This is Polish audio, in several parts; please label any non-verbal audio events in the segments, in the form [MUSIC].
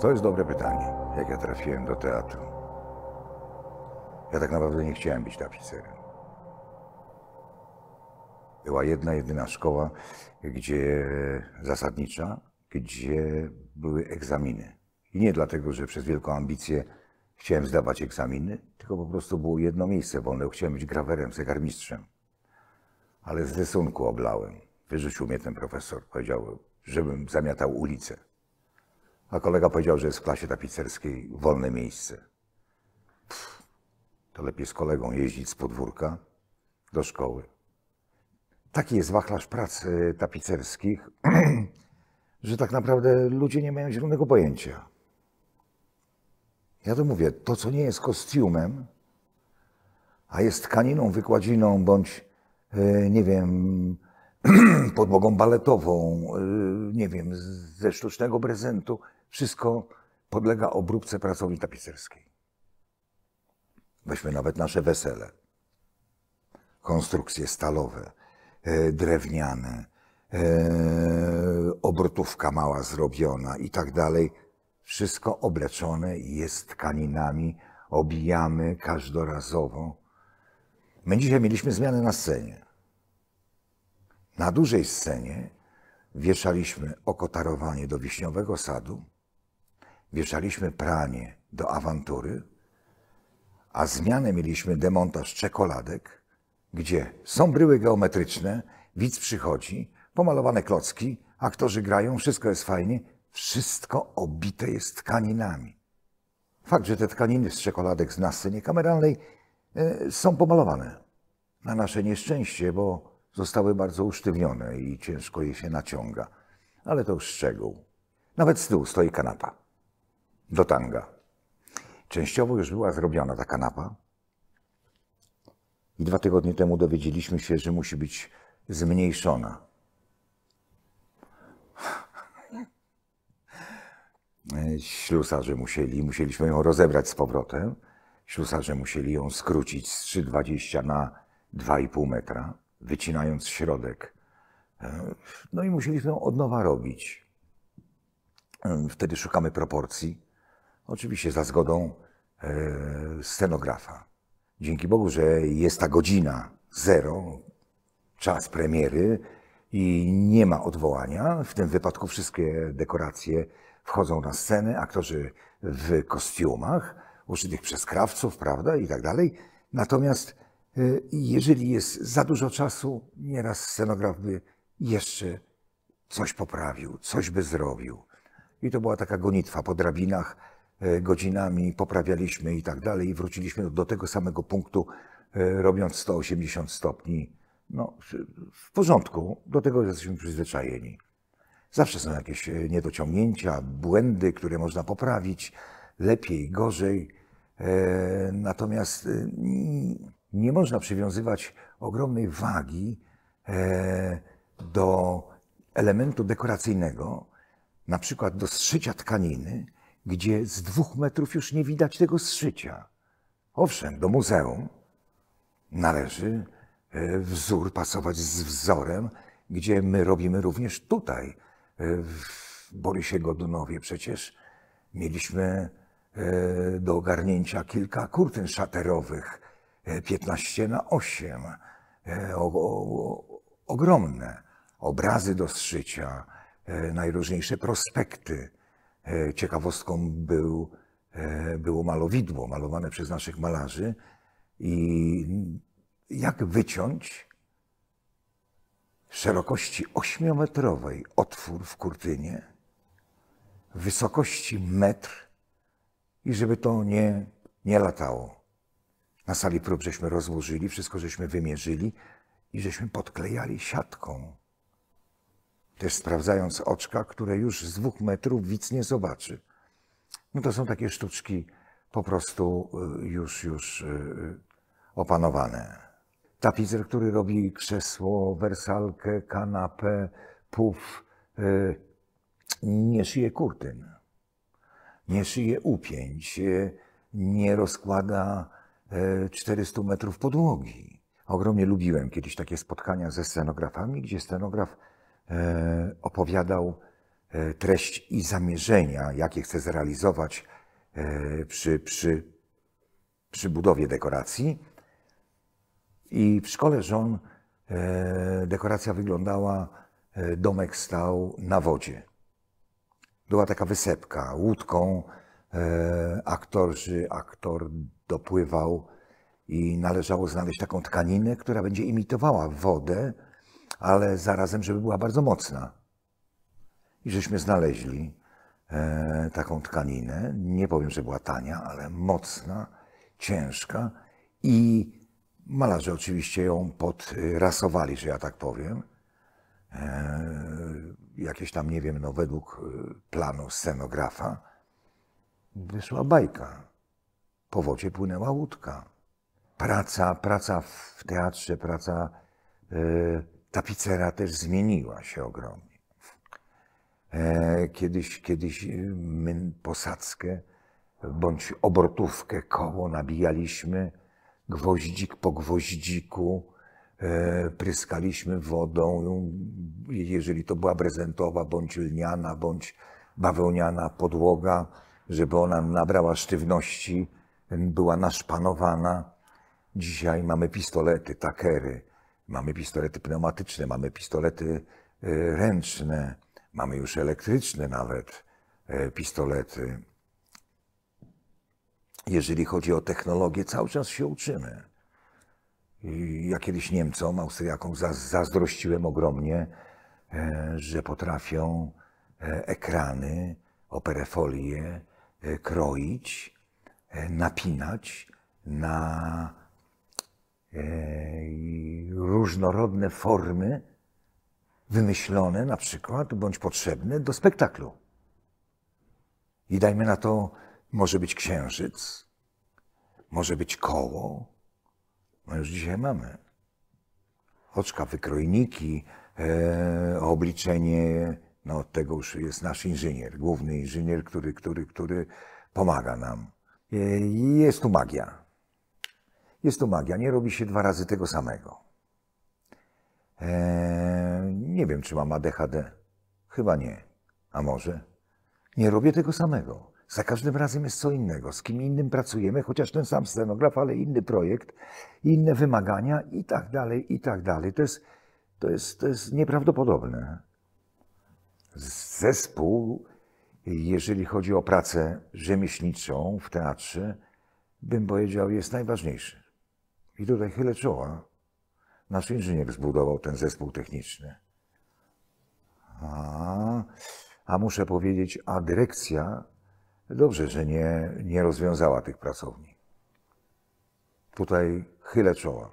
To jest dobre pytanie, jak ja trafiłem do teatru. Ja tak naprawdę nie chciałem być tapicerem. Była jedna, jedyna szkoła, gdzie zasadnicza, gdzie były egzaminy. I nie dlatego, że przez wielką ambicję chciałem zdawać egzaminy, tylko po prostu było jedno miejsce wolne. Chciałem być grawerem, zegarmistrzem. Ale z rysunku oblałem. Wyrzucił mnie ten profesor. Powiedział, żebym zamiatał ulicę. A kolega powiedział, że jest w klasie tapicerskiej wolne miejsce. Pff, to lepiej z kolegą jeździć z podwórka do szkoły. Taki jest wachlarz prac e, tapicerskich, [CLEARS THROAT] że tak naprawdę ludzie nie mają zielonego pojęcia. Ja to mówię, to co nie jest kostiumem, a jest tkaniną, wykładziną bądź, e, nie wiem, [CLEARS THROAT] podłogą baletową, e, nie wiem, ze sztucznego prezentu, wszystko podlega obróbce pracowni tapicerskiej. Weźmy nawet nasze wesele. Konstrukcje stalowe, e, drewniane, e, obrotówka mała zrobiona i tak dalej. Wszystko obleczone jest tkaninami, obijamy każdorazowo. My dzisiaj mieliśmy zmianę na scenie. Na dużej scenie wieszaliśmy okotarowanie do wiśniowego sadu, Wieszaliśmy pranie do awantury, a zmianę mieliśmy demontaż czekoladek, gdzie są bryły geometryczne, widz przychodzi, pomalowane klocki, aktorzy grają, wszystko jest fajnie, wszystko obite jest tkaninami. Fakt, że te tkaniny z czekoladek z na scenie kameralnej e, są pomalowane. Na nasze nieszczęście, bo zostały bardzo usztywnione i ciężko je się naciąga. Ale to już szczegół. Nawet z tyłu stoi kanapa do tanga. Częściowo już była zrobiona ta kanapa. I dwa tygodnie temu dowiedzieliśmy się, że musi być zmniejszona. Ślusarze musieli, musieliśmy ją rozebrać z powrotem. Ślusarze musieli ją skrócić z 3,20 na 2,5 metra, wycinając środek. E, no i musieliśmy ją od nowa robić. E, wtedy szukamy proporcji. Oczywiście za zgodą e, scenografa. Dzięki Bogu, że jest ta godzina zero, czas premiery i nie ma odwołania. W tym wypadku wszystkie dekoracje wchodzą na scenę, aktorzy w kostiumach uszytych przez krawców, prawda, i tak dalej. Natomiast e, jeżeli jest za dużo czasu, nieraz scenograf by jeszcze coś poprawił, coś by zrobił. I to była taka gonitwa po drabinach, E, godzinami, poprawialiśmy i tak dalej, i wróciliśmy do tego samego punktu, e, robiąc 180 stopni. No, w porządku, do tego jesteśmy przyzwyczajeni. Zawsze są jakieś e, niedociągnięcia, błędy, które można poprawić, lepiej, gorzej. Natomiast nie można przywiązywać ogromnej wagi do elementu dekoracyjnego, na przykład do strzycia tkaniny, gdzie z dwóch metrów już nie widać tego zszycia. Owszem, do muzeum należy e, wzór pasować z wzorem, gdzie my robimy również tutaj. E, w Borysie Godunowie przecież mieliśmy e, do ogarnięcia kilka kurtyn szaterowych, 15 na 8, o, o, ogromne obrazy do zszycia, najróżniejsze prospekty. E, ciekawostką był, e, było malowidło malowane przez naszych malarzy i jak wyciąć szerokości ośmiometrowej otwór w kurtynie, wysokości metr i żeby to nie, nie latało. Na sali prób żeśmy rozłożyli, wszystko żeśmy wymierzyli i żeśmy podklejali siatką też sprawdzając oczka, które już z dwóch metrów widz nie zobaczy. No to są takie sztuczki po prostu y, już, już y, y, opanowane. Tapicer, który robi krzesło, wersalkę, kanapę, puf, nie szyje kurtyn, nie szyje upięć, nie rozkłada 400 metrów podłogi. Ogromnie lubiłem kiedyś takie spotkania ze scenografami, gdzie scenograf E, opowiadał e, treść i zamierzenia, jakie chce zrealizować e, przy, przy, przy budowie dekoracji. I w szkole żon dekoracja wyglądała, domek stał na wodzie. Była taka wysepka, łódką aktorzy, aktor dopływał i należało znaleźć taką tkaninę, która będzie imitowała wodę, ale zarazem, żeby była bardzo mocna. I żeśmy znaleźli e, taką tkaninę, nie powiem, że była tania, ale mocna, ciężka i malarze oczywiście ją podrasowali, że ja tak powiem. E, jakieś tam, nie wiem, no według e, planu scenografa, wyszła bajka. Po wodzie płynęła łódka. Praca, praca w teatrze, praca e, Tapicera też zmieniła się ogromnie. E, kiedyś, kiedyś e, my posadzkę bądź obrotówkę koło nabijaliśmy gwoździk po gwoździku, e, pryskaliśmy wodą, jeżeli to była prezentowa, bądź lniana, bądź bawełniana podłoga, żeby ona nabrała sztywności, była naszpanowana. Dzisiaj mamy pistolety, takery Mamy pistolety pneumatyczne, mamy pistolety y, ręczne, mamy już elektryczne nawet y, pistolety. Jeżeli chodzi o technologię, cały czas się uczymy. Ja kiedyś Niemcom, Austriakom zazdrościłem ogromnie, e, że potrafią e, ekrany, folię e, kroić, napinać na E, różnorodne formy wymyślone na przykład, bądź potrzebne do spektaklu. I dajmy na to, może być księżyc, może być koło. No już dzisiaj mamy. Oczka, wykrojniki, e, obliczenie, no od tego już jest nasz inżynier, główny inżynier, który, który, który pomaga nam. E, jest tu magia. Jest to magia, nie robi się dwa razy tego samego. Eee, nie wiem, czy mam ADHD. Chyba nie. A może? Nie robię tego samego. Za każdym razem jest co innego. Z kim innym pracujemy, chociaż ten sam scenograf, ale inny projekt, inne wymagania i tak dalej, i tak dalej. To jest, to jest, to jest nieprawdopodobne. Zespół, jeżeli chodzi o pracę rzemieślniczą w teatrze, bym powiedział, jest najważniejszy. I tutaj chylę czoła. Nasz inżynier zbudował ten zespół techniczny. A, a muszę powiedzieć, a dyrekcja dobrze, że nie, nie rozwiązała tych pracowni. Tutaj chylę czoła,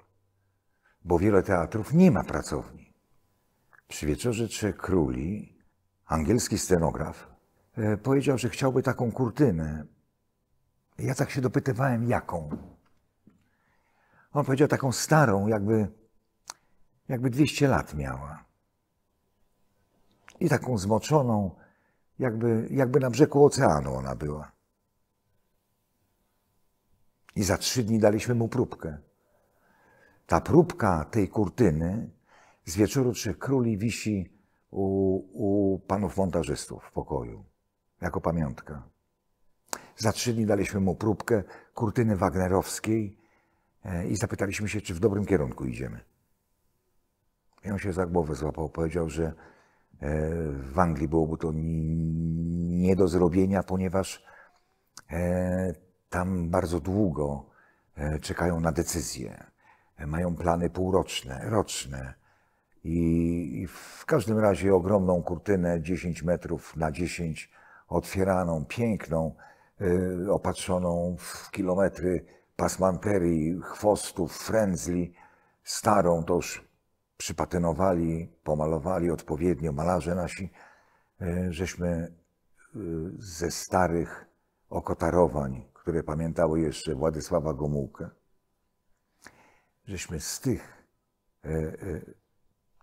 bo wiele teatrów nie ma pracowni. Przy wieczorze Trzech Króli angielski scenograf e, powiedział, że chciałby taką kurtynę. Ja tak się dopytywałem, jaką on powiedział taką starą, jakby, jakby 200 lat miała. I taką zmoczoną, jakby, jakby na brzegu oceanu ona była. I za trzy dni daliśmy mu próbkę. Ta próbka tej kurtyny z wieczoru Trzech Króli wisi u, u panów montażystów w pokoju, jako pamiątka. Za trzy dni daliśmy mu próbkę kurtyny wagnerowskiej, E, i zapytaliśmy się, czy w dobrym kierunku idziemy. I on się za głowę złapał, powiedział, że e, w Anglii byłoby to nie do zrobienia, ponieważ e, tam bardzo długo czekają na decyzje. Mają plany półroczne, roczne. I w każdym razie ogromną kurtynę 10 metrów na 10, otwieraną, piękną, opatrzoną w kilometry pasmanterii, chwostów, frędzli, starą to już przypatynowali, pomalowali odpowiednio malarze nasi, e, żeśmy e, ze starych okotarowań, które pamiętały jeszcze Władysława Gomułkę, żeśmy z tych e,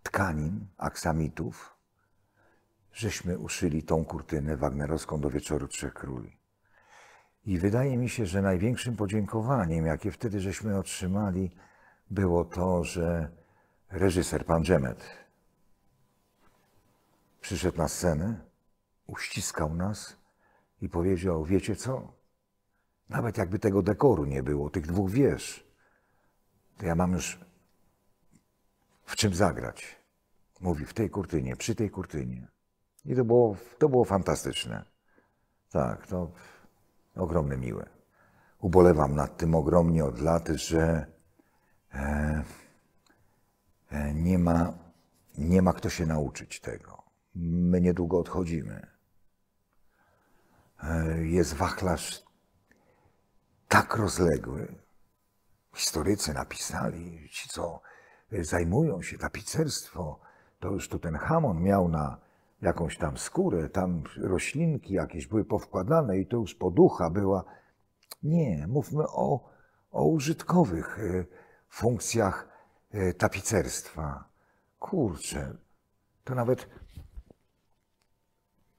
tkanin, aksamitów, żeśmy uszyli tą kurtynę wagnerowską do Wieczoru Trzech Króli. I wydaje mi się, że największym podziękowaniem, jakie wtedy żeśmy otrzymali, było to, że reżyser, pan Dżemet, przyszedł na scenę, uściskał nas i powiedział: Wiecie co? Nawet jakby tego dekoru nie było, tych dwóch wież, to ja mam już w czym zagrać. Mówi w tej kurtynie, przy tej kurtynie. I to było, to było fantastyczne. Tak, to ogromne miłe. Ubolewam nad tym ogromnie od lat, że e, e, nie, ma, nie ma kto się nauczyć tego. My niedługo odchodzimy. E, jest wachlarz tak rozległy. Historycy napisali, ci co zajmują się tapicerstwo, to już tu ten Hamon miał na jakąś tam skórę, tam roślinki jakieś były powkładane i to już poducha była. Nie, mówmy o, o użytkowych e, funkcjach e, tapicerstwa. Kurczę, to nawet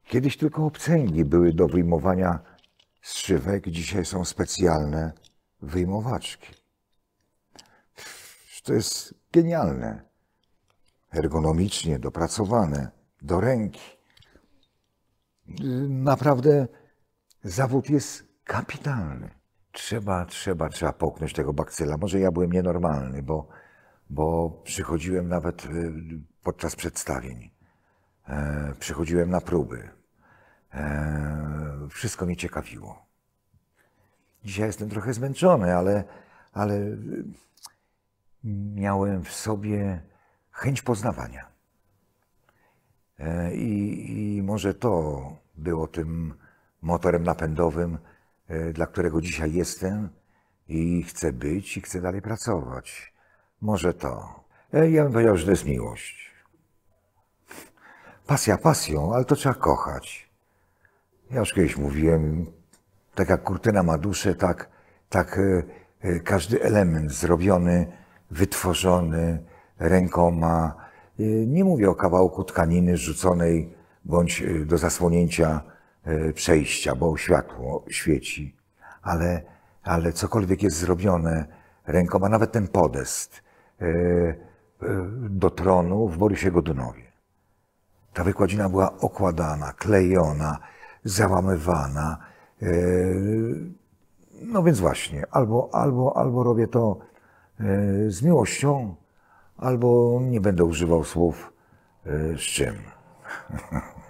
kiedyś tylko obcęgi były do wyjmowania strzywek, dzisiaj są specjalne wyjmowaczki. To jest genialne, ergonomicznie dopracowane do ręki. Naprawdę zawód jest kapitalny. Trzeba, trzeba, trzeba połknąć tego bakcyla. Może ja byłem nienormalny, bo, bo przychodziłem nawet y, podczas przedstawień. E, przychodziłem na próby. E, wszystko mnie ciekawiło. Dzisiaj jestem trochę zmęczony, ale, ale y, miałem w sobie chęć poznawania. E, I, I, może to było tym motorem napędowym, e, dla którego dzisiaj jestem i chcę być i chcę dalej pracować. Może to. E, ja bym powiedział, że to jest miłość. Pasja pasją, ale to trzeba kochać. Ja już kiedyś mówiłem, tak jak kurtyna ma duszę, tak, tak każdy element zrobiony, wytworzony rękoma, Y, nie mówię o kawałku tkaniny rzuconej bądź y, do zasłonięcia y, przejścia, bo światło świeci, ale, ale cokolwiek jest zrobione rękoma, nawet ten podest do tronu w Borysie Godunowie. Ta wykładzina była okładana, klejona, załamywana. No więc właśnie, albo, albo, albo robię to z miłością, albo nie będę używał słów y, z czym. [LAUGHS]